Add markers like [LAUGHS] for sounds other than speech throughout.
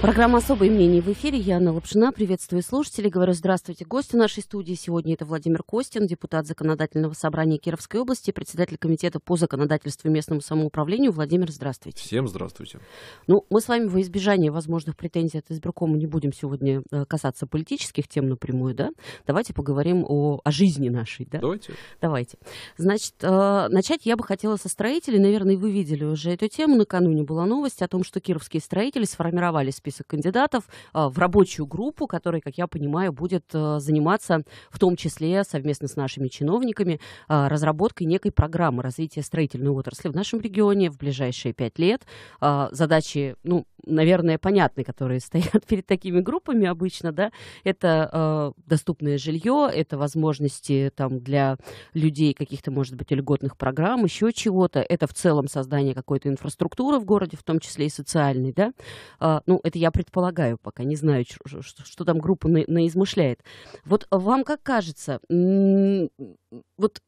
Программа «Особое мнение» в эфире. Я Анна Лапшина. Приветствую слушателей. Говорю здравствуйте. Гости нашей студии сегодня это Владимир Костин, депутат Законодательного собрания Кировской области, председатель комитета по законодательству и местному самоуправлению. Владимир, здравствуйте. Всем здравствуйте. Ну, мы с вами во избежание возможных претензий от избиркома не будем сегодня э, касаться политических тем напрямую, да? Давайте поговорим о, о жизни нашей, да? Давайте. Давайте. Значит, э, начать я бы хотела со строителей. Наверное, вы видели уже эту тему. Накануне была новость о том, что кировские строители сформировали список список кандидатов а, в рабочую группу, которая, как я понимаю, будет а, заниматься в том числе совместно с нашими чиновниками а, разработкой некой программы развития строительной отрасли в нашем регионе в ближайшие пять лет. Задачи, ну, наверное, понятны, которые стоят [LAUGHS] перед такими группами обычно, да, это э, доступное жилье, это возможности там для людей каких-то, может быть, льготных программ, еще чего-то, это в целом создание какой-то инфраструктуры в городе, в том числе и социальной, да, э, ну, это я предполагаю пока, не знаю, что, что, что там группа на, наизмышляет. Вот вам как кажется, вот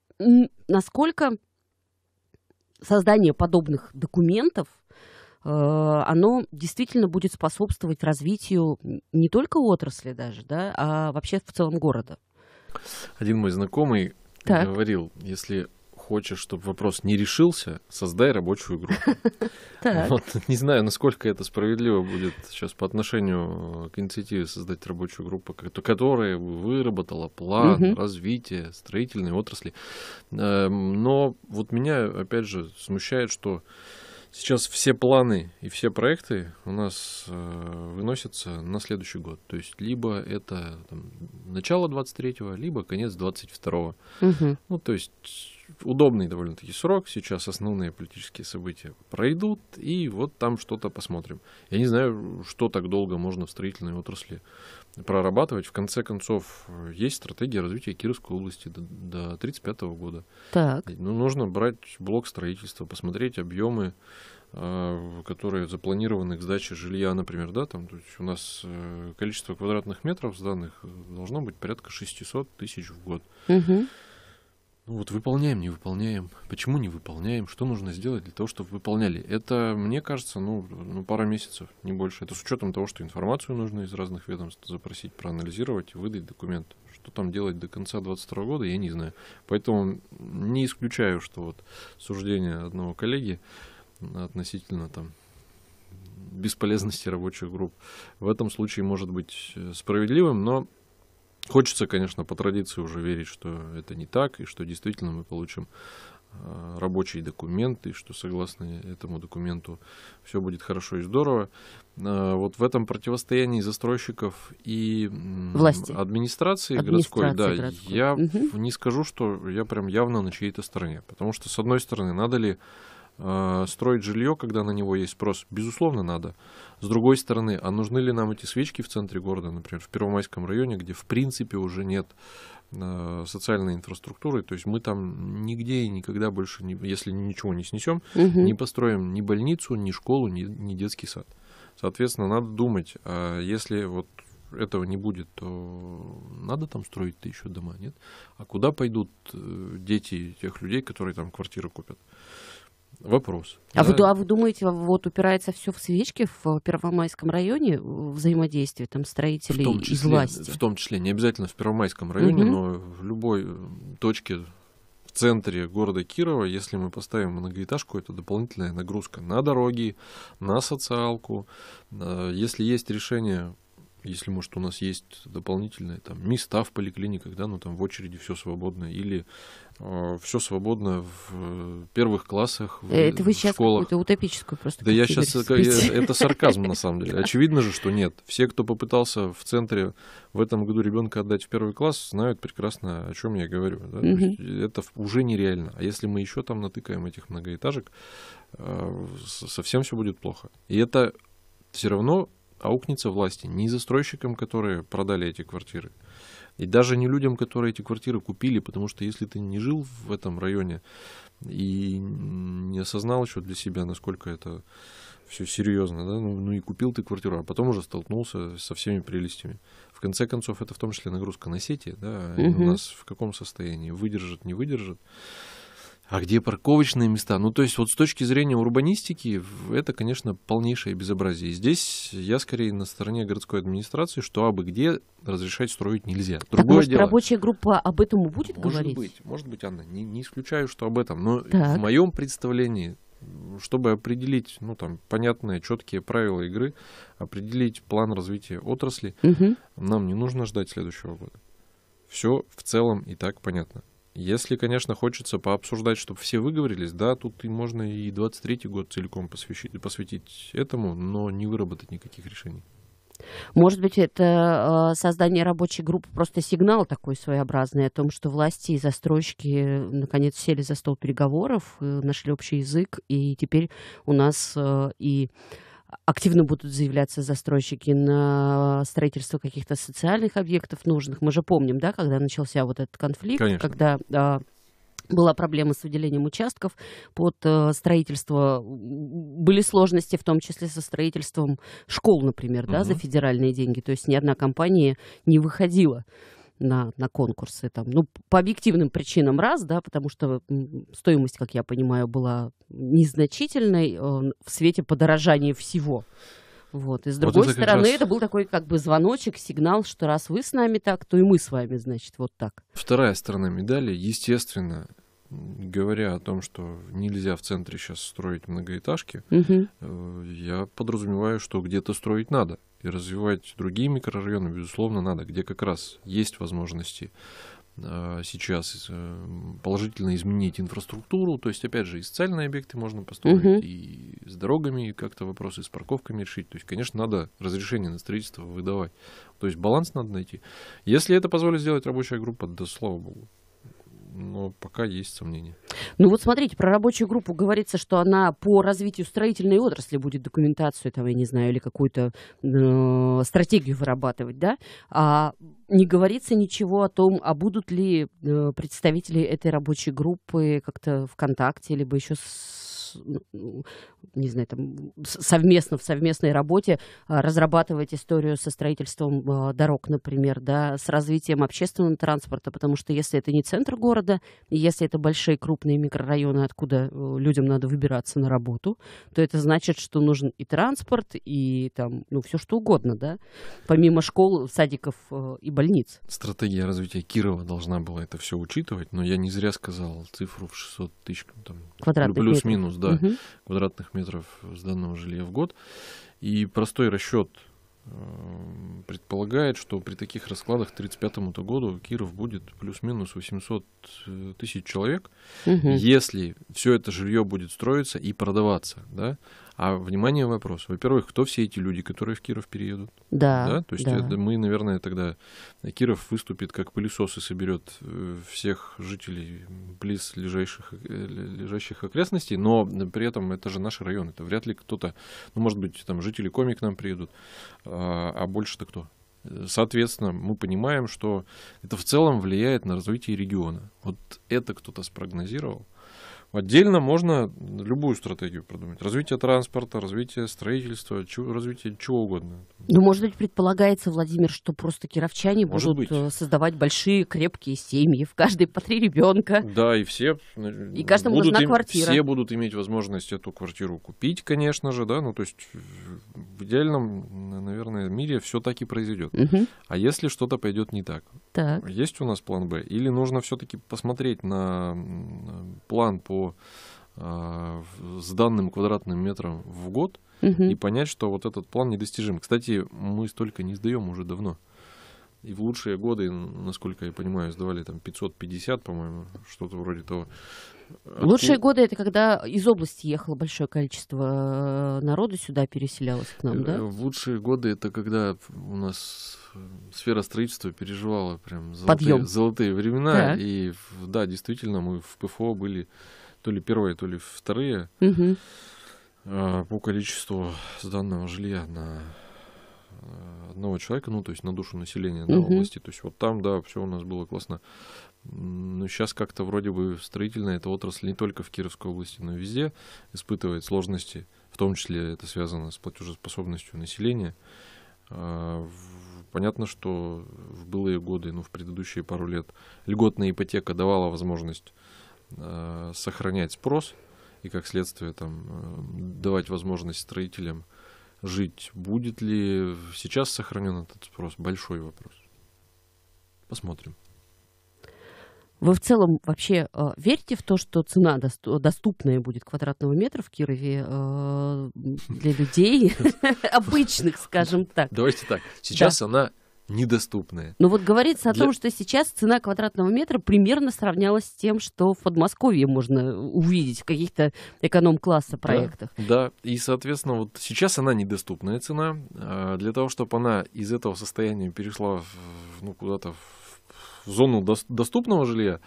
насколько создание подобных документов э, оно действительно будет способствовать развитию не только отрасли даже, да, а вообще в целом города. Один мой знакомый так. говорил, если хочешь, чтобы вопрос не решился, создай рабочую группу. [LAUGHS] Вот, не знаю, насколько это справедливо будет сейчас по отношению э, к инициативе создать рабочую группу, которая выработала план развития строительной отрасли. Эм, но вот меня, опять же, смущает, что Сейчас все планы и все проекты у нас э, выносятся на следующий год. То есть либо это там, начало 23-го, либо конец 22-го. Угу. Ну, то есть удобный довольно-таки срок. Сейчас основные политические события пройдут, и вот там что-то посмотрим. Я не знаю, что так долго можно в строительной отрасли прорабатывать. В конце концов, есть стратегия развития Кировской области до 1935 года. Так. Ну, нужно брать блок строительства, посмотреть объемы, э, которые запланированы к сдаче жилья, например, да, там то есть у нас э, количество квадратных метров сданных э, должно быть порядка 600 тысяч в год. Угу. Ну вот выполняем, не выполняем. Почему не выполняем? Что нужно сделать для того, чтобы выполняли? Это, мне кажется, ну, ну пара месяцев, не больше. Это с учетом того, что информацию нужно из разных ведомств запросить, проанализировать и выдать документ. Что там делать до конца 2022 года, я не знаю. Поэтому не исключаю, что вот суждение одного коллеги относительно там бесполезности рабочих групп в этом случае может быть э, справедливым, но Хочется, конечно, по традиции уже верить, что это не так, и что действительно мы получим э, рабочий документ и что согласно этому документу все будет хорошо и здорово. Э, вот в этом противостоянии застройщиков и Власти. администрации, администрации городской, да, городской. я угу. не скажу, что я прям явно на чьей-то стороне. Потому что, с одной стороны, надо ли Э, строить жилье, когда на него есть спрос, безусловно, надо. С другой стороны, а нужны ли нам эти свечки в центре города, например, в Первомайском районе, где в принципе уже нет э, социальной инфраструктуры, то есть мы там нигде и никогда больше, если ничего не снесем, угу. не построим ни больницу, ни школу, ни, ни детский сад. Соответственно, надо думать, а если вот этого не будет, то надо там строить-то еще дома, нет? А куда пойдут э, дети тех людей, которые там квартиры купят? вопрос. А, да. вы, а вы думаете, вот упирается все в свечки в Первомайском районе э, взаимодействие там строителей в том числе, и власти? В том числе, не обязательно в Первомайском районе, угу. но в любой э, точке в центре города Кирова, если мы поставим многоэтажку, это дополнительная нагрузка на дороги, на социалку. Э, если есть решение если, может, у нас есть дополнительные там, места в поликлиниках, да, ну там в очереди все свободно, или э, все свободно в э, первых классах, в э, Это вы в сейчас школах. какую-то утопическую просто Да я сейчас... Э, я, [LAUGHS] это сарказм на самом деле. Очевидно же, что нет. Все, кто попытался в центре в этом году ребенка отдать в первый класс, знают прекрасно, о чем я говорю. Да? Угу. Это уже нереально. А если мы еще там натыкаем этих многоэтажек, э, совсем все будет плохо. И это все равно аукнется власти не застройщикам, которые продали эти квартиры, и даже не людям, которые эти квартиры купили, потому что если ты не жил в этом районе и не осознал еще для себя, насколько это все серьезно, да, ну, ну и купил ты квартиру, а потом уже столкнулся со всеми прелестями. В конце концов, это в том числе нагрузка на сети, да, угу. у нас в каком состоянии, выдержит, не выдержит а где парковочные места. Ну, то есть вот с точки зрения урбанистики это, конечно, полнейшее безобразие. Здесь я скорее на стороне городской администрации, что абы где разрешать строить нельзя. Другое так, может, дело. рабочая группа об этом будет может говорить? Может быть, может быть, Анна. Не, не исключаю, что об этом. Но так. в моем представлении чтобы определить, ну там понятные, четкие правила игры, определить план развития отрасли, угу. нам не нужно ждать следующего года. Все в целом и так понятно. Если, конечно, хочется пообсуждать, чтобы все выговорились, да, тут и можно и 23-й год целиком посвящить, посвятить этому, но не выработать никаких решений. Может быть, это э, создание рабочей группы просто сигнал такой своеобразный о том, что власти и застройщики э, наконец сели за стол переговоров, э, нашли общий язык, и теперь у нас и активно будут заявляться застройщики на э, строительство каких-то социальных объектов нужных. Мы же помним, да, когда начался вот этот конфликт, Конечно. когда а, была проблема с выделением участков под э, строительство, были сложности в том числе со строительством школ, например, угу. да, за федеральные деньги. То есть ни одна компания не выходила на, на конкурсы. Там. Ну, по объективным причинам раз, да, потому что стоимость, как я понимаю, была незначительной в свете подорожания всего. Вот. И с другой вот это стороны, раз... это был такой как бы звоночек, сигнал, что раз вы с нами так, то и мы с вами, значит, вот так. Вторая сторона медали, естественно, говоря о том, что нельзя в центре сейчас строить многоэтажки, угу. я подразумеваю, что где-то строить надо. И развивать другие микрорайоны, безусловно, надо, где как раз есть возможности э, сейчас э, положительно изменить инфраструктуру, то есть, опять же, и социальные объекты можно построить, угу. и с дорогами как-то вопросы с парковками решить. То есть, конечно, надо разрешение на строительство выдавать. То есть баланс надо найти. Если это позволит сделать рабочая группа, да слава богу но пока есть сомнения. Ну вот смотрите, про рабочую группу говорится, что она по развитию строительной отрасли будет документацию, там, я не знаю, или какую-то э, стратегию вырабатывать, да? А не говорится ничего о том, а будут ли э, представители этой рабочей группы как-то ВКонтакте, либо еще с ну, не знаю, там, совместно, в совместной работе а, разрабатывать историю со строительством а, дорог, например, да, с развитием общественного транспорта, потому что если это не центр города, если это большие крупные микрорайоны, откуда э, людям надо выбираться на работу, то это значит, что нужен и транспорт, и там, ну, все что угодно, да, помимо школ, садиков э, и больниц. Стратегия развития Кирова должна была это все учитывать, но я не зря сказал цифру в 600 тысяч, там, плюс-минус, да, угу. квадратных квадратных метров сданного жилья в год. И простой расчет э, предполагает, что при таких раскладах к 1935 году Киров будет плюс-минус 800 э, тысяч человек, угу. если все это жилье будет строиться и продаваться. Да? А внимание вопрос. Во-первых, кто все эти люди, которые в Киров переедут? Да. да? То есть да. Это мы, наверное, тогда Киров выступит как пылесос и соберет э, всех жителей близ лежащих, э, лежащих окрестностей, но при этом это же наш район. Это вряд ли кто-то, ну, может быть, там жители комик к нам приедут, а, а больше-то кто? Соответственно, мы понимаем, что это в целом влияет на развитие региона. Вот это кто-то спрогнозировал. Отдельно можно любую стратегию продумать. Развитие транспорта, развитие строительства, чу, развитие чего угодно. Ну, может быть, предполагается, Владимир, что просто кировчане может будут быть. Э, создавать большие крепкие семьи, в каждой по три ребенка. Да, и все... Э, и каждому будут нужна им, квартира. Все будут иметь возможность эту квартиру купить, конечно же, да, ну, то есть в идеальном, наверное, мире все так и произойдет. Угу. А если что-то пойдет не так? Так. Есть у нас план Б? Или нужно все-таки посмотреть на план по э, с данным квадратным метром в год угу. и понять, что вот этот план недостижим. Кстати, мы столько не сдаем уже давно. И в лучшие годы, насколько я понимаю, сдавали там 550, по-моему, что-то вроде того. Лучшие годы это когда из области ехало большое количество э, народу сюда переселялось к нам, э, да? В лучшие годы это когда у нас сфера строительства переживала прям золотые, Подъем. золотые времена. Да. И да, действительно, мы в ПФО были то ли первые, то ли вторые угу. по количеству сданного жилья на э, одного человека, ну, то есть на душу населения на угу. области. То есть вот там, да, все у нас было классно. Но ну, сейчас как-то вроде бы строительная эта отрасль не только в Кировской области, но и везде испытывает сложности. В том числе это связано с платежеспособностью населения. Э, понятно, что в былые годы, ну, в предыдущие пару лет льготная ипотека давала возможность Э, сохранять спрос и, как следствие, там, э, давать возможность строителям жить. Будет ли сейчас сохранен этот спрос? Большой вопрос. Посмотрим. Вы в целом вообще э, верите в то, что цена дост- доступная будет квадратного метра в Кирове э, для людей [LAUGHS] обычных, скажем так? Давайте так. Сейчас она недоступные. Но ну вот говорится о Для... том, что сейчас цена квадратного метра примерно сравнялась с тем, что в Подмосковье можно увидеть в каких-то эконом-класса проектах. Да, да, и, соответственно, вот сейчас она недоступная цена. А, для того, чтобы она из этого состояния перешла ну, куда-то в зону доступного жилья,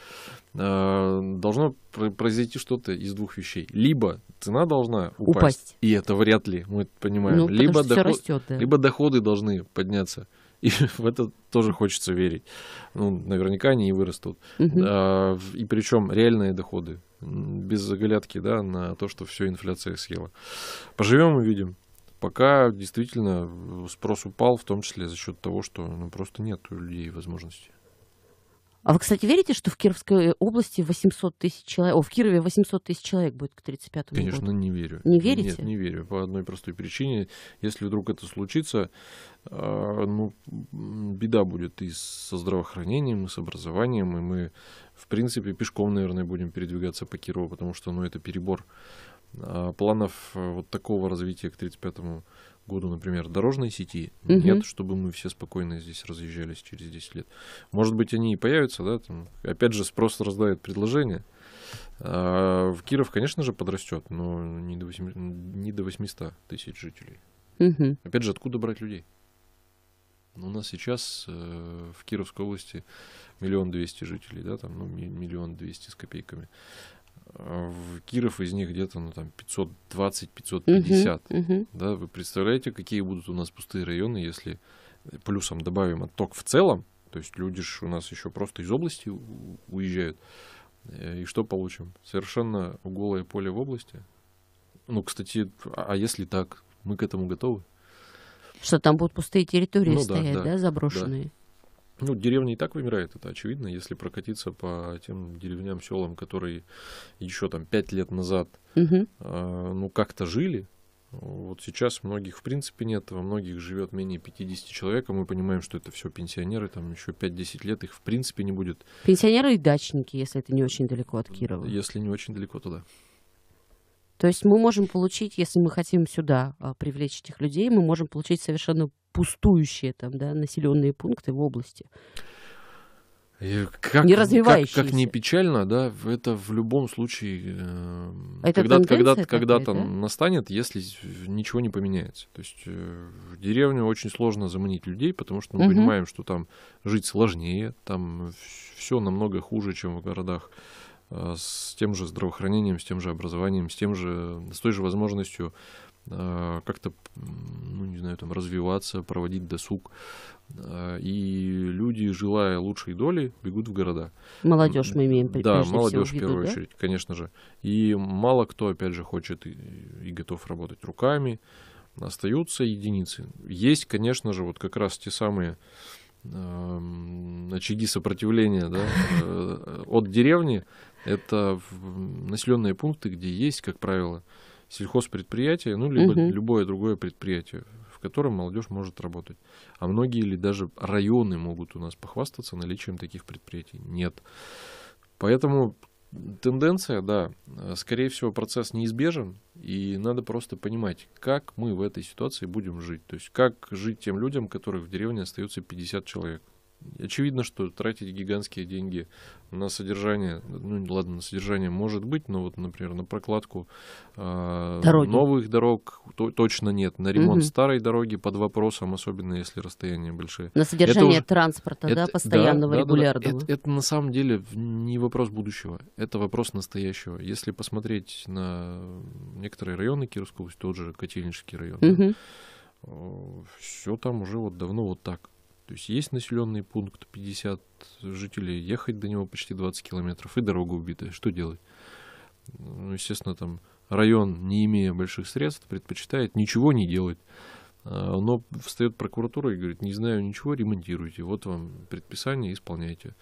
а, должно произойти что-то из двух вещей. Либо цена должна упасть, упасть. и это вряд ли, мы это понимаем, ну, либо, доход, растет, да. либо доходы должны подняться. И [LAUGHS] в это тоже хочется верить. Ну, наверняка они и вырастут. Угу. А, и причем реальные доходы, без оглядки, да, на то, что все инфляция съела. Поживем и видим. Пока действительно спрос упал, в том числе за счет того, что ну, просто нет у людей возможности. А вы, кстати, верите, что в Кировской области 800 тысяч человек, о, в Кирове 800 тысяч человек будет к 35 году? Конечно, не верю. Не верите? Нет, не верю. По одной простой причине. Если вдруг это случится, а, ну, беда будет и со здравоохранением, и с образованием, и мы, в принципе, пешком, наверное, будем передвигаться по Кирову, потому что, ну, это перебор. А, планов э, вот такого развития к 35 году, например, дорожной сети угу. нет, чтобы мы все спокойно здесь разъезжались через 10 лет. Может быть, они и появятся, да, там, опять же, спрос раздает предложение. А в Киров, конечно же, подрастет, но не до, 8, не до 800 тысяч жителей. Угу. Опять же, откуда брать людей? Ну, у нас сейчас э, в Кировской области миллион двести жителей, да, там, ну, миллион двести с копейками в Киров из них где-то ну, там 520-550. Угу, Да, вы представляете, какие будут у нас пустые районы, если э, плюсом добавим отток в целом, то есть люди ж у нас еще просто из области уезжают. Э, и что получим? Совершенно голое поле в области. Ну, кстати, а, а если так, мы к этому готовы? Что там будут пустые территории ну, стоять, да, да, да заброшенные? Да. Ну, деревни и так вымирают, это очевидно. Если прокатиться по тем деревням, селам, которые еще там пять лет назад, угу. э, ну, как-то жили, вот сейчас многих в принципе нет, во многих живет менее 50 человек, а мы понимаем, что это все пенсионеры, там еще 5-10 лет их в принципе не будет. Пенсионеры и дачники, если это не очень далеко от Кирова. Если не очень далеко туда. То есть мы можем получить, если мы хотим сюда а, привлечь этих людей, мы можем получить совершенно пустующие там, да, населенные пункты в области. как, не развивающиеся. Как, как не печально, да, это в любом случае э, это когда, когда, когда-то да? настанет, если ничего не поменяется. То есть э, в деревню очень сложно заманить людей, потому что мы угу. понимаем, что там жить сложнее, там все намного хуже, чем в городах. Э, с тем же здравоохранением, с тем же образованием, с, тем же, с той же возможностью э, как-то, ну, не знаю, там, развиваться, проводить досуг. Э, и люди, желая лучшей доли, бегут в города. Молодежь мы имеем Да, молодежь в виду, первую да? очередь, конечно же. И мало кто, опять же, хочет и, и готов работать руками. Остаются единицы. Есть, конечно же, вот как раз те самые эм, очаги сопротивления да, [LAUGHS] от деревни, это населенные пункты, где есть, как правило, сельхозпредприятие, ну, либо угу. любое другое предприятие, в котором молодежь может работать. А многие или даже районы могут у нас похвастаться наличием таких предприятий. Нет. Поэтому тенденция, да, скорее всего, процесс неизбежен, и надо просто понимать, как мы в этой ситуации будем жить. То есть как жить тем людям, которых в деревне остается 50 человек. Очевидно, что тратить гигантские деньги на содержание, ну ладно, на содержание может быть, но вот, например, на прокладку э, новых дорог то, точно нет, на ремонт угу. старой дороги под вопросом, особенно если расстояния большие. На содержание это уже, транспорта, это, да, постоянного, да, регулярного. Да, да, да. Это, это на самом деле не вопрос будущего, это вопрос настоящего. Если посмотреть на некоторые районы Кировской области, тот же Котельнический район, угу. да, э, все там уже вот давно вот так. То есть есть населенный пункт, 50 жителей, ехать до него почти 20 километров, и дорога убитая. Что делать? Ну, естественно, там район, не имея больших средств, предпочитает ничего не делать. А, но встает прокуратура и говорит, не знаю ничего, ремонтируйте. Вот вам предписание, исполняйте.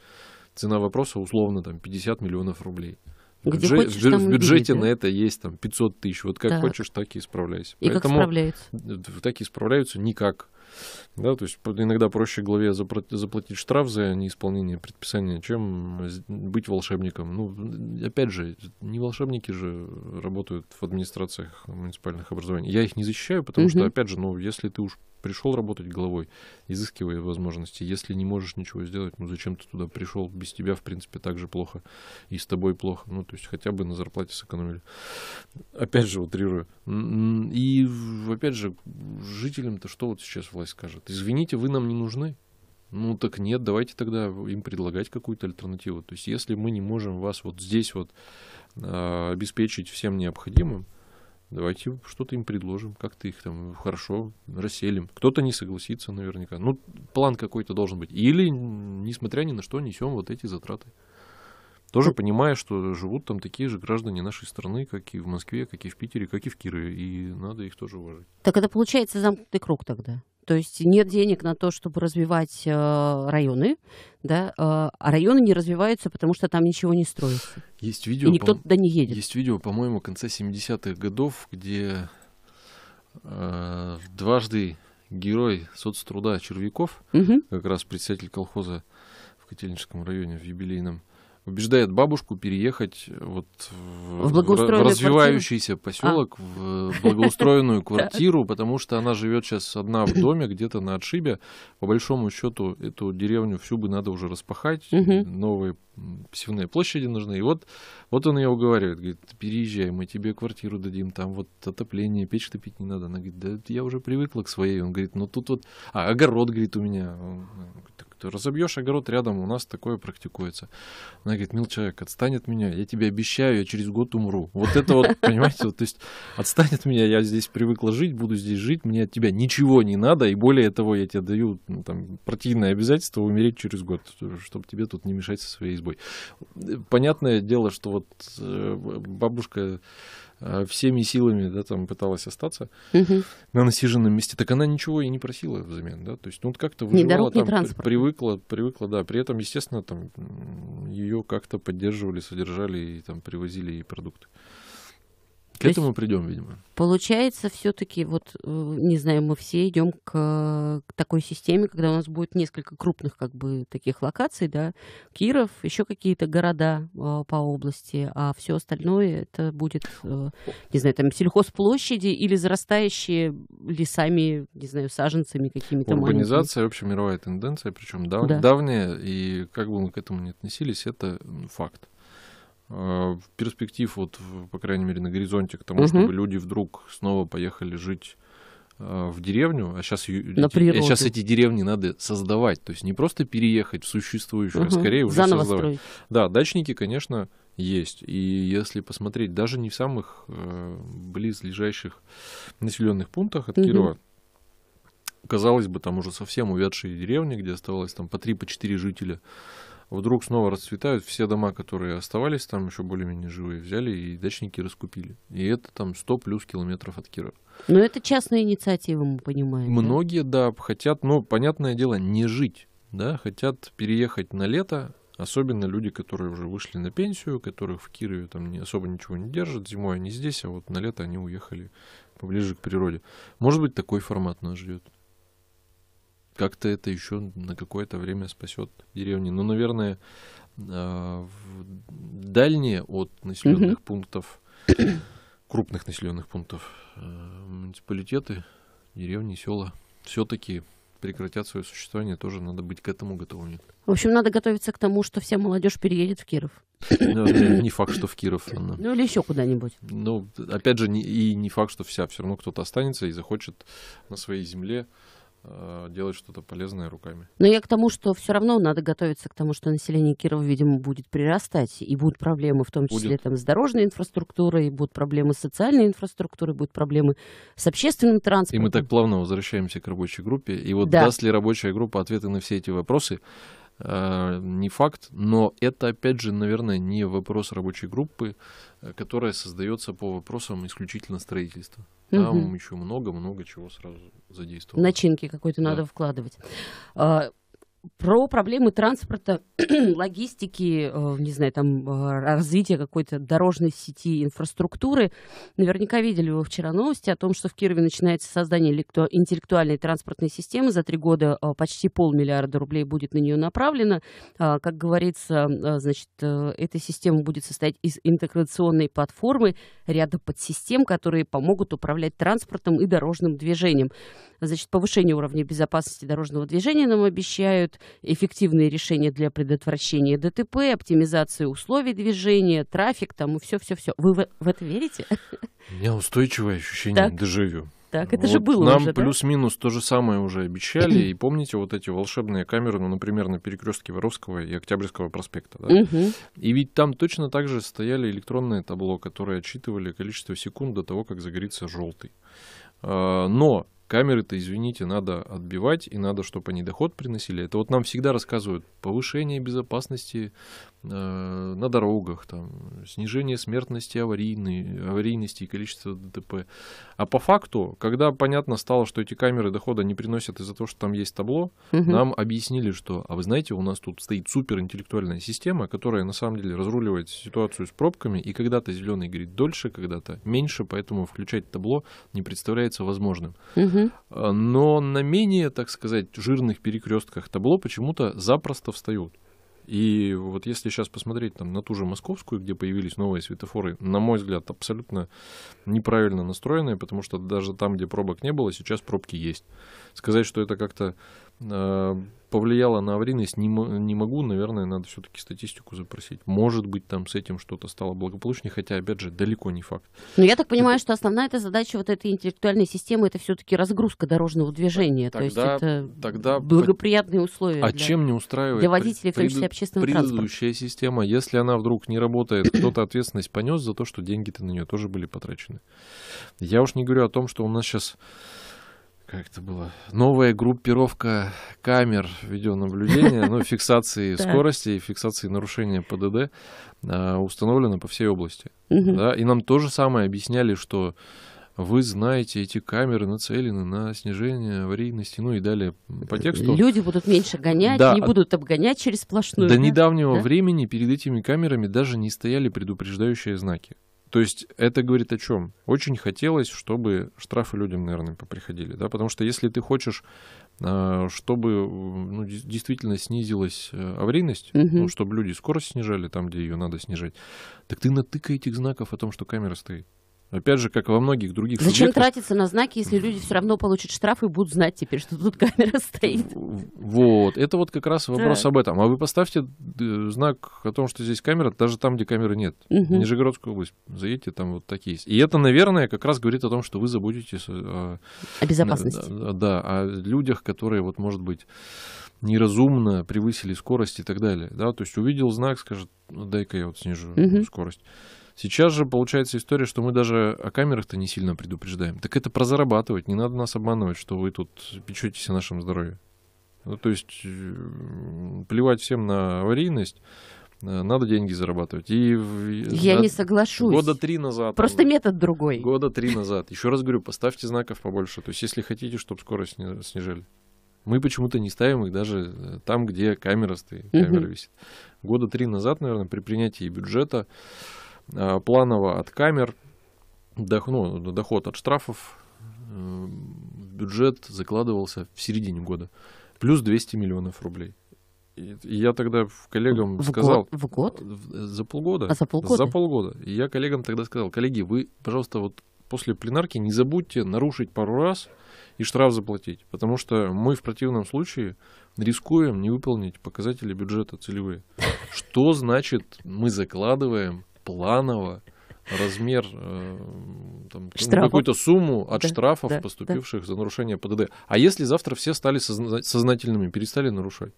Цена вопроса условно там 50 миллионов рублей. бюджет, хочешь, в бюджете бери, да? на это есть там 500 тысяч. Вот как так. хочешь, так и исправляйся. И Поэтому как справляются? Так и справляются никак. Да, то есть иногда проще главе заплатить штраф за неисполнение предписания, чем быть волшебником. Ну, опять же, не волшебники же работают в администрациях муниципальных образований. Я их не защищаю, потому угу. что, опять же, ну, если ты уж пришел работать головой, изыскивая возможности. Если не можешь ничего сделать, ну зачем ты туда пришел? Без тебя, в принципе, так же плохо. И с тобой плохо. Ну, то есть хотя бы на зарплате сэкономили. Опять же, утрирую. И, опять же, жителям-то что вот сейчас власть скажет? Извините, вы нам не нужны. Ну так нет, давайте тогда им предлагать какую-то альтернативу. То есть если мы не можем вас вот здесь вот э, обеспечить всем необходимым, Давайте что-то им предложим, как-то их там хорошо расселим. Кто-то не согласится наверняка. Ну, план какой-то должен быть. Или, несмотря ни на что, несем вот эти затраты. Тоже ну, понимая, что живут там такие же граждане нашей страны, как и в Москве, как и в Питере, как и в Кирове, и надо их тоже уважать. Так это получается замкнутый круг тогда? То есть нет денег на то, чтобы развивать э, районы, да, а, а районы не развиваются, потому что там ничего не строится. Есть видео, и никто туда не едет. Есть видео, по-моему, конца 70-х годов, где э, дважды герой соцтруда Червяков, угу. как раз председатель колхоза в Котельническом районе, в юбилейном, убеждает бабушку переехать э, вот в, в, развивающийся квартиру? поселок, а. в э, благоустроенную [LAUGHS] квартиру, потому что она живет сейчас одна в доме, где-то на отшибе. По большому счету, эту деревню всю бы надо уже распахать, новые псевные площади нужны. И вот, вот он ее уговаривает, говорит, переезжай, мы тебе квартиру дадим, там вот отопление, печь топить не надо. Она говорит, да я уже привыкла к своей. Он говорит, ну тут вот, а огород, говорит, у меня. Ты разобьешь огород рядом, у нас такое практикуется. Она говорит, мил человек, отстань от меня, я тебе обещаю, я через год умру. Вот это вот, [LAUGHS] понимаете, вот, то есть отстань от меня, я здесь привыкла жить, буду здесь жить, мне от тебя ничего не надо, и более того, я тебе даю ну, там, противное обязательство умереть через год, чтобы тебе тут не мешать со своей избой. Понятное дело, что вот э, бабушка а всеми силами, да, там пыталась остаться на насиженном месте, так она ничего и не просила взамен, да, то есть, ну, вот как-то выживала, там, привыкла, привыкла, да, при этом, естественно, там, ее как-то поддерживали, содержали и там привозили ей продукты. К То этому придем, видимо. Получается, все-таки, вот, э, не знаю, мы все идем к, к такой системе, когда у нас будет несколько крупных, как бы, таких локаций, да, Киров, еще какие-то города э, по области, а все остальное это будет, э, не знаю, там сельхозплощади или зарастающие лесами, не знаю, саженцами какими-то. Урбанизация, общемировая тенденция, причем дав- да. давняя, и как бы мы к этому не относились, это факт. Э, перспектив, вот, по крайней мере, на горизонте к тому, угу. чтобы люди вдруг снова поехали жить э, в деревню, а сейчас, на эти, а сейчас эти деревни надо создавать. То есть не просто переехать в существующую, угу. а скорее уже Заново создавать. Строить. Да, дачники, конечно, есть. И если посмотреть, даже не в самых э, близлежащих населенных пунктах от угу. Кирова, казалось бы, там уже совсем увядшие деревни, где оставалось там по 3-4 по жителя, вдруг снова расцветают все дома, которые оставались там еще более-менее живые, взяли и дачники раскупили. И это там 100 плюс километров от Кирова. Но это частная инициатива, мы понимаем. Многие, да, да хотят, ну, понятное дело, не жить, да, хотят переехать на лето, Особенно люди, которые уже вышли на пенсию, которых в Кирове там не, особо ничего не держат. Зимой они здесь, а вот на лето они уехали поближе к природе. Может быть, такой формат нас ждет как-то это еще на какое-то время спасет деревни. Но, ну, наверное, а, дальние от населенных угу. пунктов, [COUGHS] крупных населенных пунктов, э, муниципалитеты, деревни, села все-таки прекратят свое существование, тоже надо быть к этому готовыми. В общем, надо готовиться к тому, что вся молодежь переедет в Киров. Ну, не факт, что в Киров. Она... Ну или еще куда-нибудь. Ну, опять же, не, и не факт, что вся. Все равно кто-то останется и захочет на своей земле Э, делать что-то полезное руками. Но я к тому, что все равно надо готовиться к тому, что население Кирова, видимо, будет прирастать, и будут проблемы, в том числе будет. там с дорожной инфраструктурой, и будут проблемы с социальной инфраструктурой, будут проблемы с общественным транспортом. И мы так плавно возвращаемся к рабочей группе. И вот да. даст ли рабочая группа ответы на все эти вопросы? Э, не факт, но это, опять же, наверное, не вопрос рабочей группы, э, которая создается по вопросам исключительно строительства. Там угу. еще много-много чего сразу задействовано. Начинки какой-то да. надо вкладывать. А, про проблемы транспорта, [CLEARS THROAT] логистики, э, не знаю, там э, развития какой-то дорожной сети, инфраструктуры. Наверняка видели вы вчера новости о том, что в Кирове начинается создание интеллектуальной транспортной системы. За три года э, почти полмиллиарда рублей будет на нее направлено. А, как говорится, значит, эта система будет состоять из интеграционной платформы, ряда подсистем, которые помогут управлять транспортом и дорожным движением. Значит, повышение уровня безопасности дорожного движения нам обещают, включают эффективные решения для предотвращения ДТП, оптимизации условий движения, трафик там и все-все-все. Вы в, в это верите? У меня устойчивое ощущение так. дежавю. Так, это вот же было нам уже, плюс-минус да? то же самое уже обещали. [CLEARS THROAT] И помните вот эти волшебные камеры, ну, например, на перекрестке Воровского и Октябрьского проспекта, да? Угу. И ведь там точно так же стояли электронные табло, которые отчитывали количество секунд до того, как загорится желтый. А, но камеры-то, извините, надо отбивать, и надо, чтобы они доход приносили. Это вот нам всегда рассказывают повышение безопасности э, на дорогах, там, снижение смертности аварийной, аварийности и количества ДТП. А по факту, когда понятно стало, что эти камеры дохода не приносят из-за того, что там есть табло, угу. нам объяснили, что, а вы знаете, у нас тут стоит суперинтеллектуальная система, которая на самом деле разруливает ситуацию с пробками, и когда-то зеленый горит дольше, когда-то меньше, поэтому включать табло не представляется возможным. Угу. А, но на менее, так сказать, жирных перекрестках табло почему-то запросто встают. И вот если сейчас посмотреть там, на ту же московскую, где появились новые светофоры, на мой взгляд, абсолютно неправильно настроенные, потому что даже там, где пробок не было, сейчас пробки есть. Сказать, что это как-то Э, повлияло на аварийность, не, не могу, наверное, надо все-таки статистику запросить. Может быть, там с этим что-то стало благополучнее, хотя, опять же, далеко не факт. Но ну, я так понимаю, это... что основная эта задача вот этой интеллектуальной системы это все-таки разгрузка дорожного движения, тогда, то есть это тогда благоприятные условия. А для, чем не устраивает для водителей, пред, в том числе общественного предыдущая транспорта. система? Если она вдруг не работает, кто-то ответственность понес за то, что деньги-то на нее тоже были потрачены. Я уж не говорю о том, что у нас сейчас как это было, новая группировка камер видеонаблюдения, ну, [LAUGHS] фиксации скорости и фиксации нарушения ПДД а, установлена по всей области. Да? И нам то же самое объясняли, что вы знаете, эти камеры нацелены на снижение аварийности, ну и далее по тексту. Люди будут меньше гонять, да, не а будут обгонять через сплошную. До да? недавнего да? времени перед этими камерами даже не стояли предупреждающие знаки. То есть это говорит о чем? Очень хотелось, чтобы штрафы людям, наверное, поприходили, да, потому что если ты хочешь, а, чтобы ну, действительно снизилась э, аварийность, угу. ну, чтобы люди скорость снижали там, где ее надо снижать, так ты натыкай этих знаков о том, что камера стоит. Опять же, как во многих других Зачем субъектах... тратиться на знаки, если люди все равно получат штраф и будут знать теперь, что тут [LAUGHS] камера стоит? Вот. Это вот как раз вопрос так. об этом. А вы поставьте э, знак о том, что здесь камера, даже там, где камеры нет. Угу. Нижегородская область. Заедьте, там вот такие есть. И это, наверное, как раз говорит о том, что вы забудете о... О безопасности. Да, да о людях, которые, вот, может быть, неразумно превысили скорость и так далее. Да? То есть увидел знак, скажет, «Ну, дай-ка я вот снижу угу. скорость. Сейчас же получается история, что мы даже о камерах-то не сильно предупреждаем. Так это про зарабатывать, не надо нас обманывать, что вы тут печетесь о нашем здоровье. Ну, то есть э, плевать всем на аварийность, э, надо деньги зарабатывать. И Я да, не соглашусь. Года три назад. Просто метод другой. Года три назад. Еще раз говорю, поставьте знаков побольше. То есть, если хотите, чтобы скорость снижали. Мы почему-то не ставим их даже э, там, где камера стоит, камера висит. Года три назад, наверное, при принятии бюджета Э, планово от камер, дох, ну, доход от штрафов, э, бюджет закладывался в середине года. Плюс 200 миллионов рублей. И я тогда коллегам в сказал... Год? В год? Э, за полгода. А за полгода? За полгода. И я коллегам тогда сказал, коллеги, вы, пожалуйста, вот после пленарки не забудьте нарушить пару раз и штраф заплатить. Потому что мы в противном случае рискуем не выполнить показатели бюджета целевые. Что значит мы закладываем планово размер э, там, ну, какую-то сумму от да, штрафов, да, поступивших да. за нарушение ПДД. А если завтра все стали созна- сознательными, перестали нарушать?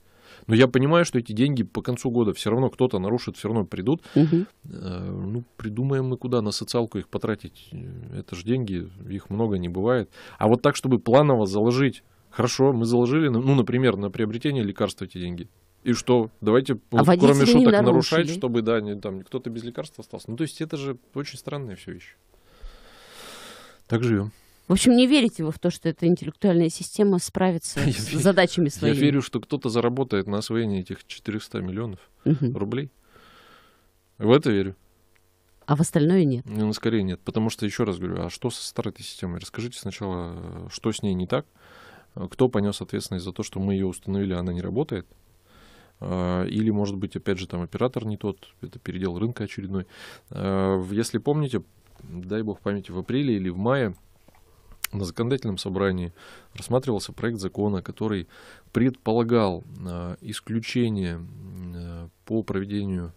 Но я понимаю, что эти деньги по концу года все равно кто-то нарушит, все равно придут. Угу. ну, придумаем мы куда, на социалку их потратить. Э, это же деньги, их много не бывает. А вот так, чтобы планово заложить, хорошо, мы заложили, ну, например, на приобретение лекарства эти деньги. И что? Давайте, а ну, вот, кроме шуток, нарушать, чтобы, да, не, там кто-то без лекарства остался. Ну, то есть это же очень странная все вещи. Так живем. В общем, не верите вы в то, что эта интеллектуальная система справится [LAUGHS] я с верю, задачами своими? Я верю, что кто-то заработает на освоении этих 400 миллионов угу. рублей. В это верю. А в остальное нет? Ну, скорее нет. Потому что, еще раз говорю, а что со старой этой системой? Расскажите сначала, э, что с ней не так, кто понес ответственность за то, что мы ее установили, а она не работает, Э, или, может быть, опять же, там оператор не тот, это передел рынка очередной. Э, если помните, дай бог памяти, в апреле или в мае на законодательном собрании рассматривался проект закона, который предполагал э, исключение по проведению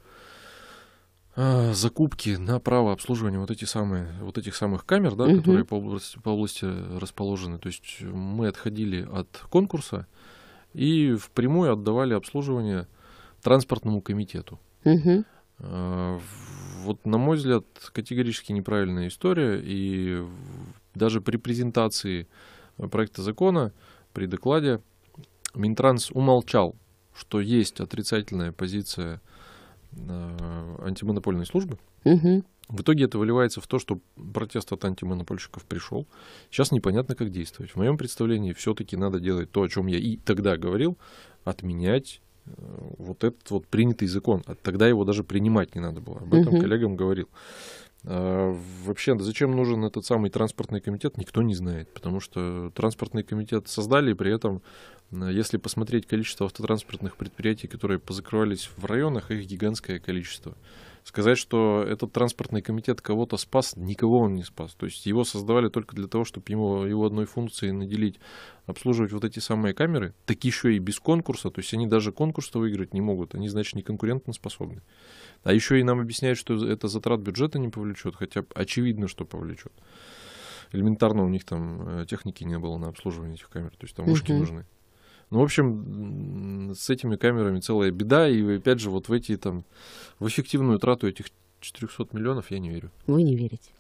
закупки на право обслуживания вот, эти самые, вот этих самых камер, да, угу. которые по области, по области расположены. То есть мы отходили от конкурса, и впрямую отдавали обслуживание транспортному комитету. Угу. Вот, на мой взгляд, категорически неправильная история, и даже при презентации проекта закона, при докладе, Минтранс умолчал, что есть отрицательная позиция э, антимонопольной службы. Угу. В итоге это выливается в то, что протест от антимонопольщиков пришел. Сейчас непонятно, как действовать. В моем представлении все-таки надо делать то, о чем я и тогда говорил, отменять э, вот этот вот принятый закон. А тогда его даже принимать не надо было. Об этом угу. коллегам говорил. А, вообще, зачем нужен этот самый транспортный комитет, никто не знает, потому что транспортный комитет создали, и при этом, э, если посмотреть количество автотранспортных предприятий, которые позакрывались в районах, их гигантское количество. Сказать, что этот транспортный комитет кого-то спас, никого он не спас. То есть его создавали только для того, чтобы ему, его одной функции наделить обслуживать вот эти самые камеры, так еще и без конкурса, то есть они даже конкурс-то выиграть не могут, они, значит, не конкурентоспособны. А еще и нам объясняют, что это затрат бюджета не повлечет, хотя очевидно, что повлечет. Элементарно у них там э, техники не было на обслуживание этих камер, то есть там вышки угу. нужны. Ну, в общем, с этими камерами целая беда. И опять же, вот в эти там, в эффективную трату этих 400 миллионов я не верю. Вы не верите.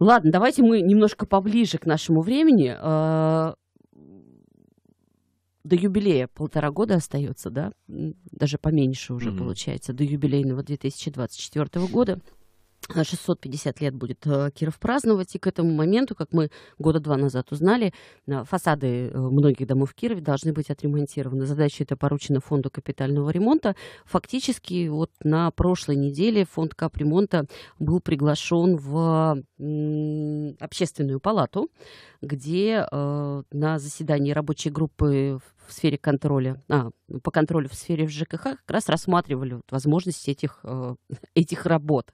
Ладно, давайте мы немножко поближе к нашему времени. А, до юбилея полтора года остается, да? Даже поменьше уже mm-hmm. получается, до юбилейного 2024 года. 650 а, лет будет э, Киров праздновать, и к этому моменту, как мы года два назад узнали, фасады э, многих домов в Кирове должны быть отремонтированы. Задача эта поручена фонду капитального ремонта. Фактически вот на прошлой неделе фонд капремонта был приглашен в общественную палату, где э, на заседании рабочей группы в сфере контроля, а, по контролю в сфере ЖКХ как раз рассматривали возможности этих, э, [LAUGHS] этих работ.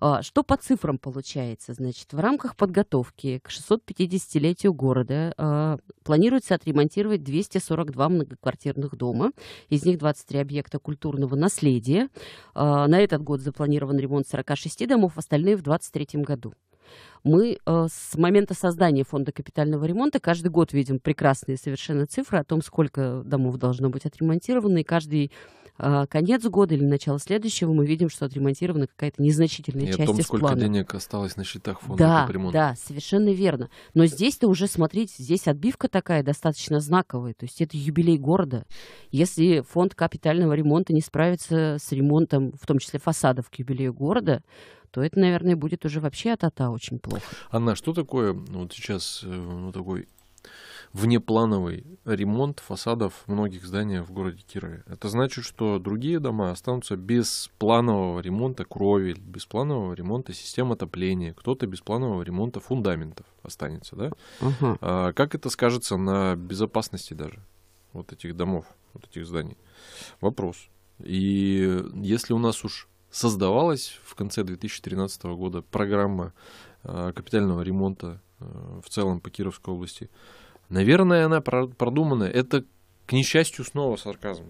А, что по цифрам получается? Значит, в рамках подготовки к 650-летию города а, планируется отремонтировать 242 многоквартирных дома, из них 23 объекта культурного наследия. А, на этот год запланирован ремонт 46 домов, остальные в 2023 году. Мы э, с момента создания фонда капитального ремонта каждый год видим прекрасные совершенно цифры о том, сколько домов должно быть отремонтировано, и каждый а, конец года или начало следующего мы видим, что отремонтирована какая-то незначительная И часть о том, из сколько плана. денег осталось на счетах фонда да, капремонта. Да, совершенно верно. Но здесь-то уже, смотрите, здесь отбивка такая достаточно знаковая, то есть это юбилей города. Если фонд капитального ремонта не справится с ремонтом, в том числе фасадов к юбилею города, то это, наверное, будет уже вообще от ата очень плохо. Анна, что такое вот сейчас э, ну, такой внеплановый ремонт фасадов многих зданий в городе Кирове. Это значит, что другие дома останутся без планового ремонта кровель, без планового ремонта систем отопления, кто-то без планового ремонта фундаментов останется, да? Угу. А, как это скажется на безопасности даже вот этих домов, вот этих зданий? Вопрос. И если у нас уж создавалась в конце 2013 года программа а, капитального ремонта а, в целом по Кировской области, Наверное, она продуманная. Это к несчастью, снова сарказм.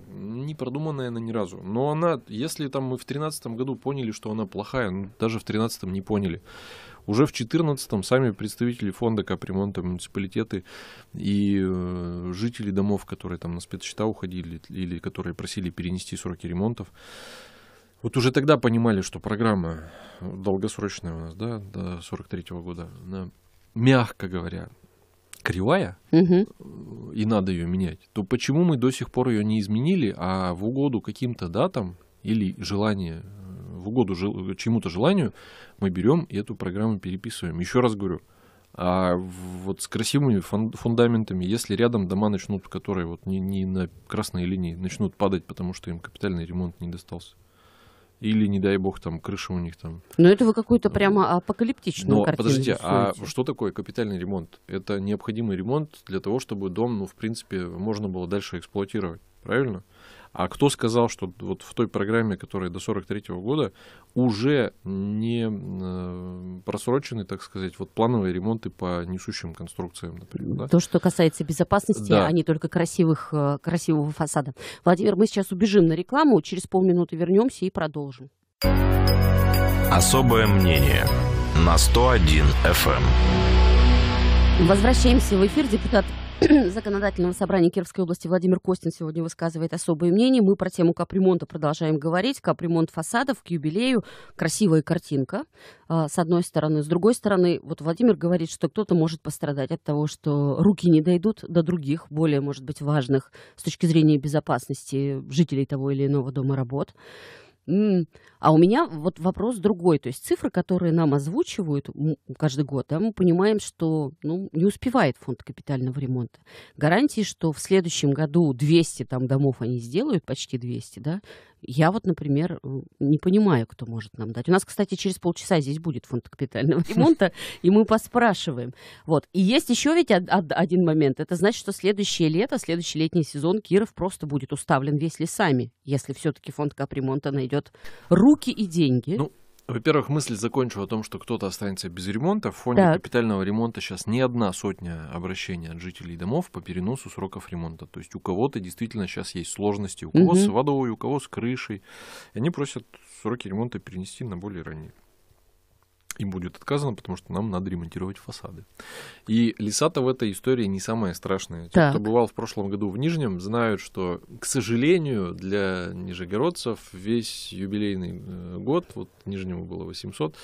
Не продуманная она ни разу. Но она, если там мы в 2013 году поняли, что она плохая, ну, даже в 2013 не поняли. Уже в 2014 сами представители фонда капремонта, муниципалитеты и э, жители домов, которые там на спецсчета уходили или которые просили перенести сроки ремонтов, вот уже тогда понимали, что программа долгосрочная у нас, да, до 43 -го года, она, мягко говоря, кривая, угу. и надо ее менять, то почему мы до сих пор ее не изменили, а в угоду каким-то датам или желанию, э, в угоду чему-то желанию мы берем и эту программу переписываем. Еще раз говорю, а вот с красивыми фундаментами, если рядом дома начнут, которые вот не, не на красной линии, начнут падать, потому что им капитальный ремонт не достался, или, не дай бог, там крыша у них там. Но ну, это вы какую-то прямо апокалиптичную картину подождите, а рисуете. а что такое капитальный ремонт? Это необходимый ремонт для того, чтобы дом, ну, в принципе, можно было дальше эксплуатировать, правильно? А кто сказал, что вот в той программе, которая до 43 года, уже не э, просрочены, так сказать, вот плановые ремонты по несущим конструкциям, например. Да? То, что касается безопасности, да. а не только красивых, э, красивого фасада. Владимир, мы сейчас убежим на рекламу, через полминуты вернемся и продолжим. Особое мнение на 101 FM. Эм. Возвращаемся в эфир. Депутат [CLEARS THROAT] Законодательного собрания Кировской области Владимир Костин сегодня высказывает особое мнение. Мы про тему капремонта продолжаем говорить. Капремонт фасадов к юбилею. Красивая картинка, а, с одной стороны. С другой стороны, вот Владимир говорит, что кто-то может пострадать от того, что руки не дойдут до других, более, может быть, важных с точки зрения безопасности жителей того или иного дома работ. А у меня вот вопрос другой. То есть цифры, которые нам озвучивают каждый год, да, мы понимаем, что ну, не успевает фонд капитального ремонта. Гарантии, что в следующем году 200 там, домов они сделают, почти 200, да, я вот, например, э, не понимаю, кто может нам дать. У нас, кстати, через полчаса здесь будет фонд капитального ремонта, и мы поспрашиваем. Вот. И есть еще ведь один момент. Это значит, что следующее лето, следующий летний сезон Киров просто будет уставлен весь лесами, если все-таки фонд капремонта найдет руки и деньги. Ну, во-первых, мысль закончу о том, что кто-то останется без ремонта. В фоне так. капитального ремонта сейчас не одна сотня обращений от жителей домов по переносу сроков ремонта. То есть у кого-то действительно сейчас есть сложности, у кого угу. с водой, у кого с крышей. И они просят сроки ремонта перенести на более ранние. И будет отказано, потому что нам надо ремонтировать фасады. И леса в этой истории не самая страшная. Те, кто бывал в прошлом году в Нижнем, знают, что, к сожалению, для нижегородцев весь юбилейный э, год, вот Нижнему было 800,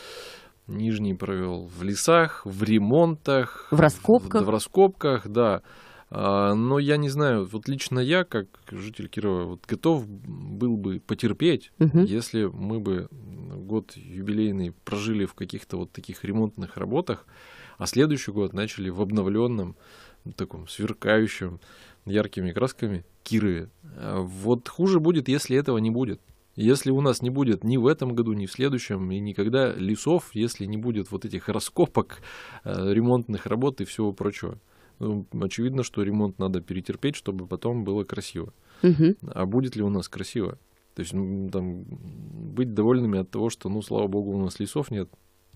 Нижний провел в лесах, в ремонтах. В раскопках. В, в раскопках, да. А, но я не знаю, вот лично я, как житель Кирова, вот готов был бы потерпеть, угу. если мы бы год юбилейный прожили в каких-то вот таких ремонтных работах, а следующий год начали в обновленном, таком сверкающем, яркими красками Кирове. Вот хуже будет, если этого не будет. Если у нас не будет ни в этом году, ни в следующем, и никогда лесов, если не будет вот этих раскопок, э, ремонтных работ и всего прочего. Ну, очевидно, что ремонт надо перетерпеть, чтобы потом было красиво. Угу. А будет ли у нас красиво? То есть, ну, там, быть довольными от того, что, ну, слава богу, у нас лесов нет,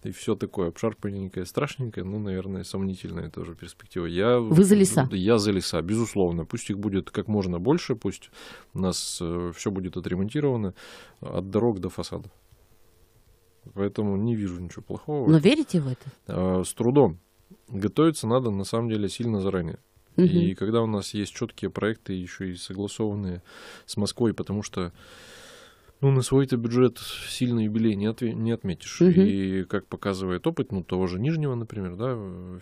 и все такое обшарпаненькое, страшненькое, ну, наверное, сомнительная тоже перспектива. Я, Вы за леса? Я за леса, безусловно. Пусть их будет как можно больше, пусть у нас э, все будет отремонтировано э, от дорог до фасадов. Поэтому не вижу ничего плохого. Но верите в это? Э, с трудом. Готовиться надо на самом деле сильно заранее. Угу. И когда у нас есть четкие проекты, еще и согласованные с Москвой, потому что ну, на свой-то бюджет сильно юбилей не, отве- не отметишь. Угу. И как показывает опыт, ну, того же Нижнего, например, да,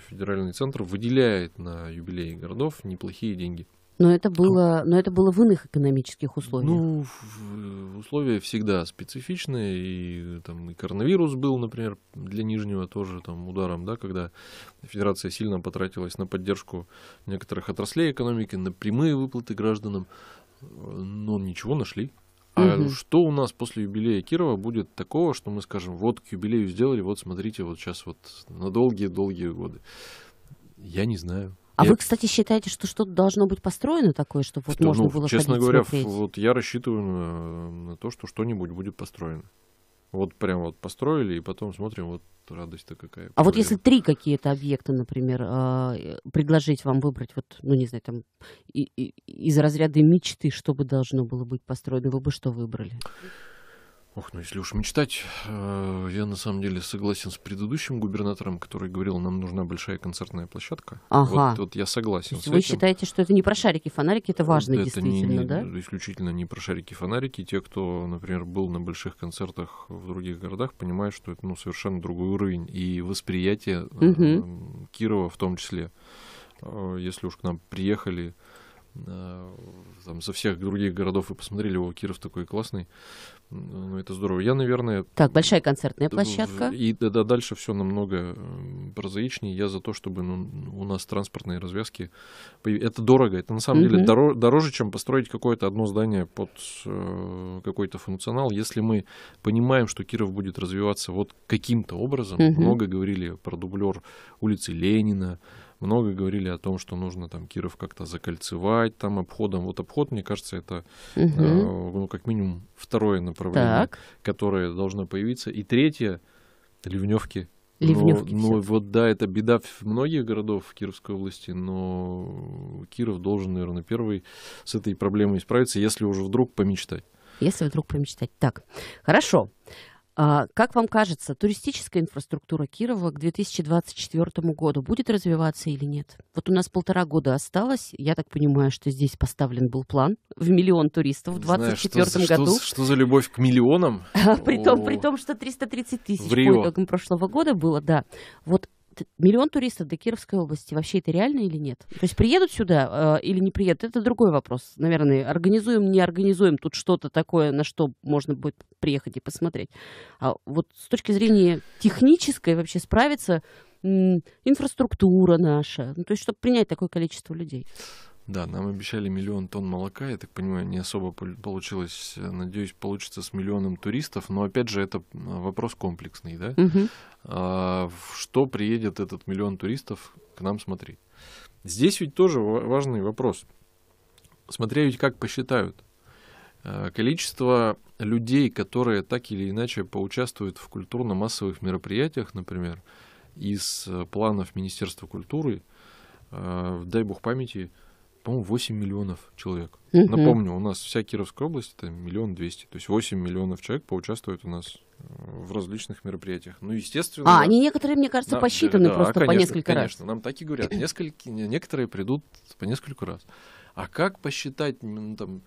федеральный центр выделяет на юбилей городов неплохие деньги. Но это было, но это было в иных экономических условиях. Ну, условия всегда специфичные, и там и коронавирус был, например, для Нижнего тоже там ударом, да, когда Федерация сильно потратилась на поддержку некоторых отраслей экономики, на прямые выплаты гражданам, но ничего нашли. А угу. что у нас после юбилея Кирова будет такого, что мы скажем, вот к юбилею сделали, вот смотрите, вот сейчас вот на долгие-долгие годы? Я не знаю. А я... вы, кстати, считаете, что что-то должно быть построено такое, чтобы что, вот можно ну, было Честно говоря, вот я рассчитываю на, на то, что что-нибудь будет построено. Вот прям вот построили, и потом смотрим, вот радость-то какая. А вот если три какие-то объекта, например, а, предложить вам выбрать, вот, ну не знаю, там из разряда мечты, что бы должно было быть построено, вы бы что выбрали? Ох, ну если уж мечтать, э, я на самом деле согласен с предыдущим губернатором, который говорил, нам нужна большая концертная площадка. Ага. Вот, вот я согласен. То есть с вы этим. считаете, что это не про шарики, фонарики, это важно это действительно, не, да? Исключительно не про шарики, фонарики. Те, кто, например, был на больших концертах в других городах, понимают, что это ну совершенно другой уровень и восприятие угу. Кирова в том числе. Э, если уж к нам приехали э, там, со всех других городов и посмотрели, о, Киров такой классный, ну, это здорово. Я, наверное... Так, большая концертная ну, площадка. И да, да, дальше все намного прозаичнее. Я за то, чтобы ну, у нас транспортные развязки... Это дорого. Это на самом угу. деле дороже, дороже, чем построить какое-то одно здание под э, какой-то функционал. Если мы понимаем, что Киров будет развиваться вот каким-то образом, угу. много говорили про дублер улицы Ленина, много говорили о том, что нужно там Киров как-то закольцевать там обходом. Вот обход, мне кажется, это угу. э, ну, как минимум второе направление, так. которое должно появиться. И третье — ливневки. Ливневки. Ну, ну вот да, это беда в многих городов Кировской области, но Киров должен, наверное, первый с этой проблемой справиться, если уже вдруг помечтать. Если вдруг помечтать. Так, хорошо. А, как вам кажется, туристическая инфраструктура Кирова к 2024 году будет развиваться или нет? Вот у нас полтора года осталось. Я так понимаю, что здесь поставлен был план в миллион туристов в 2024 году. Что, что за любовь к миллионам? [LAUGHS] при, том, при том, что 330 тысяч по итогам прошлого года было, да. Вот миллион туристов до Кировской области. Вообще это реально или нет? То есть приедут сюда э, или не приедут, это другой вопрос. Наверное, организуем, не организуем тут что-то такое, на что можно будет приехать и посмотреть. А вот с точки зрения технической вообще справиться инфраструктура наша, ну, то есть чтобы принять такое количество людей. Да, нам обещали миллион тонн молока, я так понимаю, не особо получилось, э, надеюсь, получится с миллионом туристов, но опять же это вопрос комплексный, да? Угу. А, что приедет этот миллион туристов к нам смотреть? Здесь ведь тоже важный вопрос. Смотря ведь как посчитают. Э, количество людей, которые так или иначе поучаствуют в культурно-массовых мероприятиях, например, из э, планов Министерства культуры, дай бог памяти, по-моему, 8 миллионов человек. Угу. Напомню, у нас вся Кировская область это миллион двести. То есть 8 миллионов человек поучаствуют у нас э, в различных мероприятиях. Ну, естественно... А, они некоторые, мне кажется, нам, посчитаны да, просто конечно, по несколько конечно, раз. Конечно, нам так и говорят. [CLEARS THROAT] Несколько, некоторые придут по несколько раз. А как посчитать ну, там,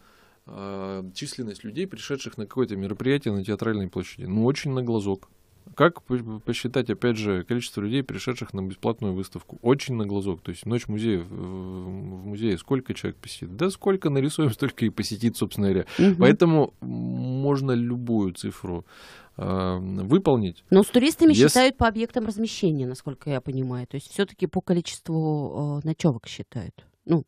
э, численность людей, пришедших на какое-то мероприятие на театральной площади? Ну, очень на глазок. Как посчитать, опять же, количество людей, пришедших на бесплатную выставку? Очень на глазок. То есть ночь музея в музее сколько человек посетит? Да сколько нарисуем, [LAUGHS] столько и посетит, собственно говоря. Угу. Поэтому можно любую цифру э, выполнить. Но с туристами Если... считают по объектам размещения, насколько я понимаю. То есть все-таки по количеству э, ночевок считают. Ну,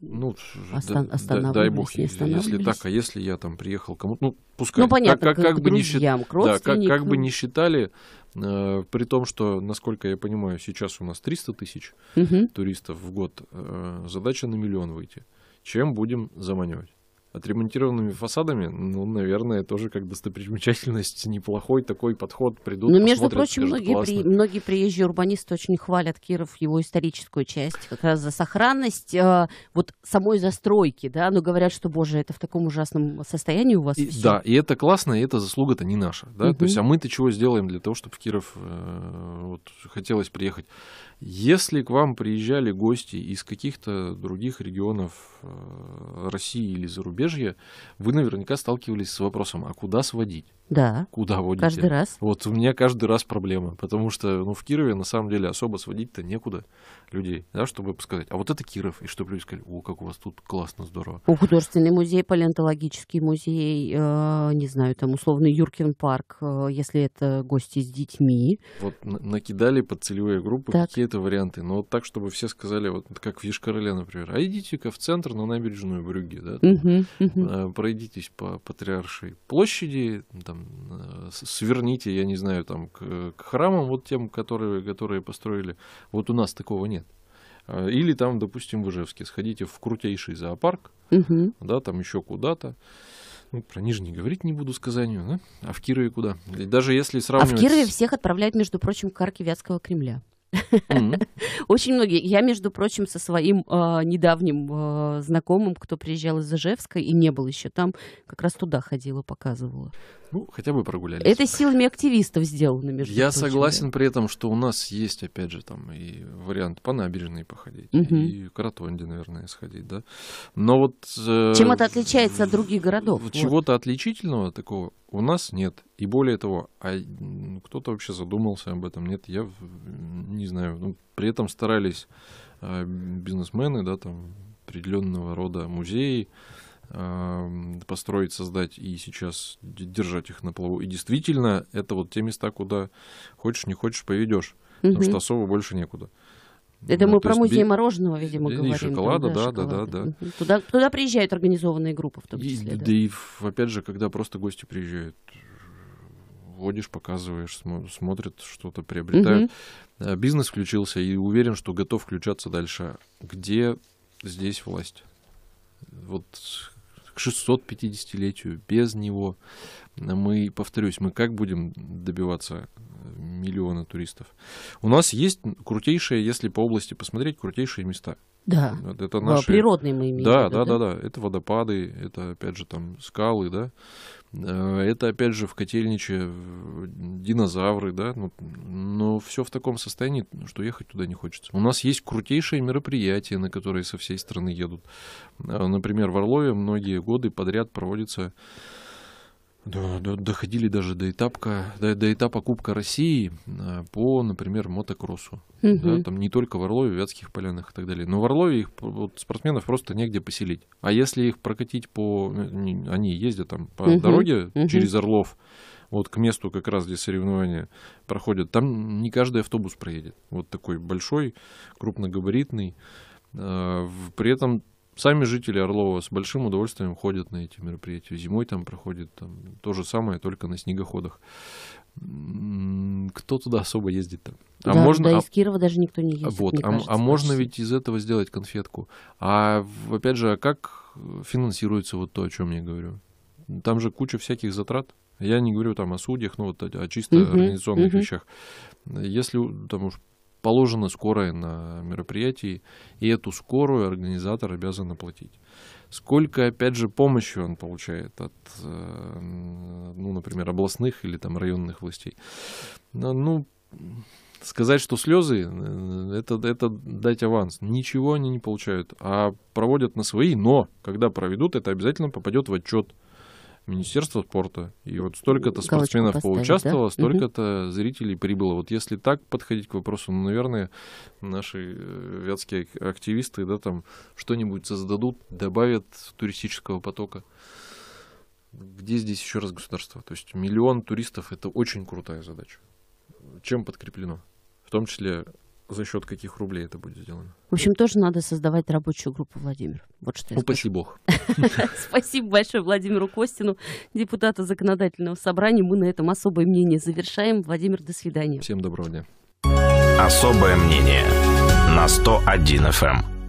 ну, Остан- да, дай бог, если так, а если я там приехал кому-то, ну, пускай, ну, понятно, как, как, как, бы, друзьям, не, счит... да, как, как бы не считали, э, при том, что, насколько я понимаю, сейчас у нас 300 тысяч угу. туристов в год, э, задача на миллион выйти. Чем будем заманивать? отремонтированными фасадами, ну, наверное, тоже как достопримечательность неплохой такой подход придут. Ну, между прочим, многие, при, многие приезжие урбанисты очень хвалят Киров, его историческую часть, как раз за сохранность э, вот самой застройки, да, но говорят, что, боже, это в таком ужасном состоянии у вас и, Да, и это классно, и это заслуга-то не наша, да, угу. то есть, а мы-то чего сделаем для того, чтобы в Киров э, вот, хотелось приехать? Если к вам приезжали гости из каких-то других регионов э, России или зарубежья, вы наверняка сталкивались с вопросом, а куда сводить? Да. Куда водите? Каждый раз. Вот у меня каждый раз проблема, потому что ну, в Кирове на самом деле особо сводить-то некуда людей, да, чтобы сказать, а вот это Киров, и чтобы люди сказали, о, как у вас тут классно, здорово. О, художественный музей, палеонтологический музей, э, не знаю, там условный Юркин парк, э, если это гости с детьми. Вот на- накидали под целевые группы так. какие-то варианты, но вот так, чтобы все сказали, вот как в Ешкарле, например, а идите-ка в центр на набережную Брюги, да, там, угу, угу. пройдитесь по Патриаршей площади, там Э, сверните, я не знаю, там, к, к храмам вот тем, которые, которые построили. Вот у нас такого нет. А, или там, допустим, в Ижевске сходите в крутейший зоопарк, угу. да, там еще куда-то. Ну, про Нижний говорить не буду, с Казанью, ну, да? А в Кирове куда? И даже если сравнивать... А в Кирове всех отправляют, между прочим, к арке Вятского Кремля. [LAUGHS] Очень многие. Я, между прочим, со своим а, недавним а, знакомым, кто приезжал из Ижевска и не был еще там, как раз туда ходила, показывала. Ну, хотя бы прогулялись. Это силами активистов сделано, между Я прочим. согласен при этом, что у нас есть, опять же, там и вариант по набережной походить, угу. и Каратонде, наверное, сходить, да. Но вот... Э, Чем это отличается от других городов? Вот. Чего-то отличительного такого у нас нет. И более того, а кто-то вообще задумался об этом? Нет, я не знаю. Ну, при этом старались э, бизнесмены, да, там определенного рода музеи, Эм, построить, создать и сейчас держать их на плаву. И действительно, это вот те места, куда хочешь, не хочешь, поведешь. Угу. Потому что особо больше некуда. Это ну, мы про музей мороженого, видимо, и говорим. Шоколада, там, да, шоколада. да, да, да. Туда, туда приезжают организованные группы в том числе. И, да. да и, опять же, когда просто гости приезжают, водишь, показываешь, смотрят, что-то приобретают. Угу. Бизнес включился и уверен, что готов включаться дальше. Где здесь власть? Вот к 650-летию без него мы, повторюсь, мы как будем добиваться э, миллиона туристов? У нас есть крутейшие, если по области посмотреть, крутейшие места. Да. Это наши... Природные мы имеем. Да, да, да, да, да. Это водопады, это опять же там скалы, да. Э, это опять же в котельниче динозавры, да. Ну, но, но все в таком состоянии, что ехать туда не хочется. У нас есть крутейшие мероприятия, на которые со всей страны едут. Э, например, в Орлове многие годы подряд проводится да, да, доходили даже до этапа до, до этапа Кубка России а, по, например, мотокроссу. Угу. Да, там не только в Орлове, в Вятских полянах и так далее. Но в Орлове их вот, спортсменов просто негде поселить. А если их прокатить по... Они ездят там по угу. дороге угу. через Орлов, вот к месту как раз, где соревнования проходят, там не каждый автобус проедет. Вот такой большой, крупногабаритный. А, при этом Сами жители Орлова с большим удовольствием ходят на эти мероприятия. Зимой там проходит там, то же самое, только на снегоходах. Кто туда особо ездит там? А да, можно, да, а из Кирова даже никто не ездит. Вот, а, кажется, а можно почти. ведь из этого сделать конфетку. А опять же, а как финансируется вот то, о чем я говорю? Там же куча всяких затрат. Я не говорю там о судьях, ну вот о чисто uh-huh, организационных uh-huh. вещах. Если там уж положена скорая на мероприятии, и эту скорую организатор обязан оплатить. Сколько, опять же, помощи он получает от, э, ну, например, областных или там районных властей? Ну, ну сказать, что слезы, э, это, это дать аванс. Ничего они не получают, а проводят на свои, но когда проведут, это обязательно попадет в отчет. Министерство спорта. И вот столько-то спортсменов поучаствовало, да? столько-то угу. зрителей прибыло. Вот если так подходить к вопросу, ну, наверное, наши э, вятские активисты, да, там что-нибудь создадут, добавят туристического потока. Где здесь еще раз государство? То есть миллион туристов это очень крутая задача. Чем подкреплено? В том числе за счет каких рублей это будет сделано? В общем, тоже надо создавать рабочую группу, Владимир. Вот что я Упаси скажу. бог. [LAUGHS] Спасибо большое Владимиру Костину, депутату законодательного собрания. Мы на этом особое мнение завершаем. Владимир, до свидания. Всем доброго дня. Особое мнение на 101 FM.